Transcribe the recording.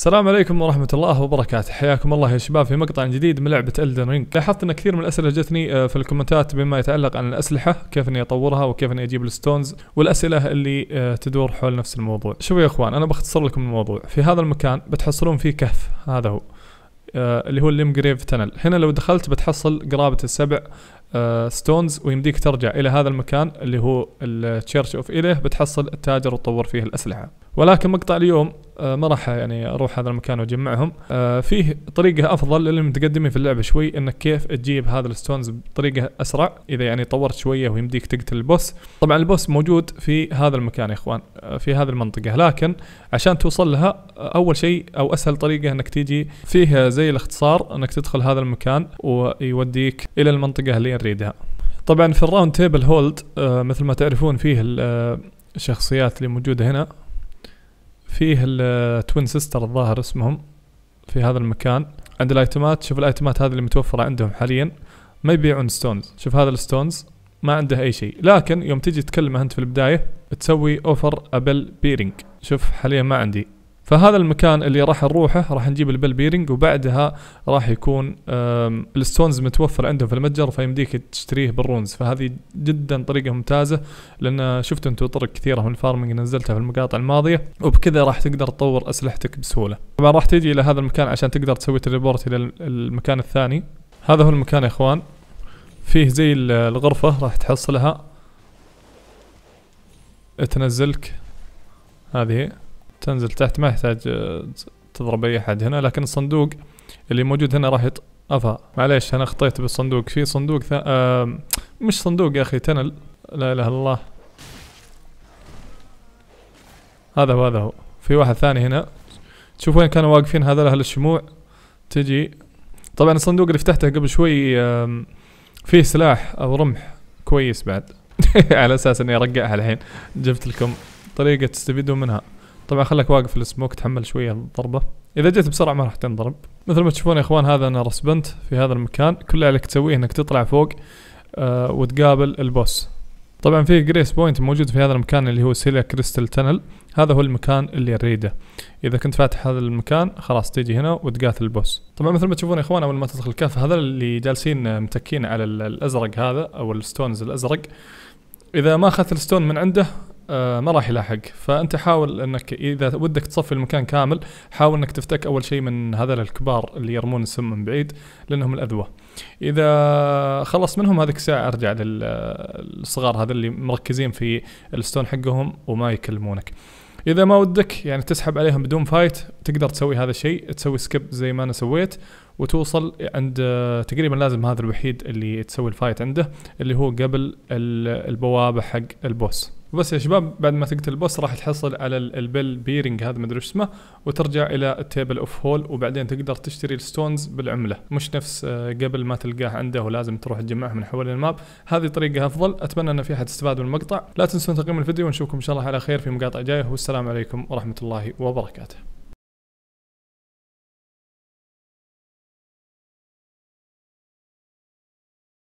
السلام عليكم ورحمة الله وبركاته، حياكم الله يا شباب في مقطع جديد من لعبة الدن رينج، لاحظت ان كثير من الاسئلة جتني آه، في الكومنتات بما يتعلق عن الاسلحة، كيف اني اطورها وكيف اني اجيب الستونز، والاسئلة اللي آه، تدور حول نفس الموضوع. شوفوا يا اخوان انا بختصر لكم الموضوع، في هذا المكان بتحصلون فيه كهف، هذا هو. آه، اللي هو جريف تنل، هنا لو دخلت بتحصل قرابة السبع ستونز ويمديك ترجع الى هذا المكان اللي هو التشيرش اوف اله بتحصل التاجر وتطور فيه الاسلحة. ولكن مقطع اليوم آه، ما راح يعني اروح هذا المكان واجمعهم آه، فيه طريقه افضل للمتقدمين في اللعبه شوي انك كيف تجيب هذا الستونز بطريقه اسرع اذا يعني طورت شويه ويمديك تقتل البوس طبعا البوس موجود في هذا المكان يا اخوان آه، في هذه المنطقه لكن عشان توصل لها اول شيء او اسهل طريقه انك تيجي فيها زي الاختصار انك تدخل هذا المكان ويوديك الى المنطقه اللي نريدها طبعا في الراوند تيبل هولد مثل ما تعرفون فيه الشخصيات اللي موجوده هنا فيه التوين سيستر آه, الظاهر اسمهم في هذا المكان عند الايتمات شوف الايتمات هذه اللي متوفره عندهم حاليا ما يبيعون ستونز شوف هذا الستونز ما عنده اي شيء لكن يوم تجي تكلمه انت في البدايه تسوي اوفر ابل بيرنج شوف حاليا ما عندي فهذا المكان اللي راح نروحه راح نجيب البل بيرنج وبعدها راح يكون الستونز متوفر عندهم في المتجر فيمديك تشتريه بالرونز فهذه جدا طريقة ممتازة لان شفت انتم طرق كثيرة من الفارمنج نزلتها في المقاطع الماضية وبكذا راح تقدر تطور اسلحتك بسهولة طبعا راح تيجي الى هذا المكان عشان تقدر تسوي تريبورت الى المكان الثاني هذا هو المكان يا اخوان فيه زي الغرفة راح تحصلها تنزلك هذه تنزل تحت ما يحتاج آه، تضرب اي احد هنا لكن الصندوق اللي موجود هنا راح يط... افا معليش انا خطيت بالصندوق في صندوق ثا... آه مش صندوق يا اخي تنل لا اله الا الله هذا هو هذا هو في واحد ثاني هنا تشوف وين كانوا واقفين هذول اهل الشموع تجي طبعا الصندوق اللي فتحته قبل شوي فيه سلاح او رمح كويس بعد على اساس اني ارقعها الحين جبت لكم طريقه تستفيدون منها طبعا خلك واقف السموك تحمل شويه الضربه اذا جيت بسرعه ما راح تنضرب مثل ما تشوفون يا اخوان هذا انا رسبنت في هذا المكان كل اللي عليك تسويه انك تطلع فوق آه وتقابل البوس طبعا في جريس بوينت موجود في هذا المكان اللي هو سيليا كريستال تنل هذا هو المكان اللي نريده اذا كنت فاتح هذا المكان خلاص تيجي هنا وتقاتل البوس طبعا مثل ما تشوفون يا اخوان اول ما تدخل الكهف هذا اللي جالسين متكين على الازرق هذا او الستونز الازرق اذا ما اخذت الستون من عنده آه، ما راح يلاحق فانت حاول انك اذا ودك تصفي المكان كامل حاول انك تفتك اول شيء من هذول الكبار اللي يرمون السم من بعيد لانهم الاذوه اذا خلص منهم هذيك الساعه ارجع للصغار هذا اللي مركزين في الستون حقهم وما يكلمونك اذا ما ودك يعني تسحب عليهم بدون فايت تقدر تسوي هذا الشيء تسوي سكيب زي ما انا سويت وتوصل عند آه، تقريبا لازم هذا الوحيد اللي تسوي الفايت عنده اللي هو قبل البوابه حق البوس بس يا شباب بعد ما تقتل البوس راح تحصل على البل بيرنج هذا مدري اسمه وترجع الى التيبل اوف هول وبعدين تقدر تشتري الستونز بالعمله مش نفس آه، قبل ما تلقاه عنده ولازم تروح تجمعها من حول الماب هذه طريقه افضل اتمنى ان في احد استفاد من المقطع لا تنسون تقييم الفيديو ونشوفكم ان شاء الله على خير في مقاطع جايه والسلام عليكم ورحمه الله وبركاته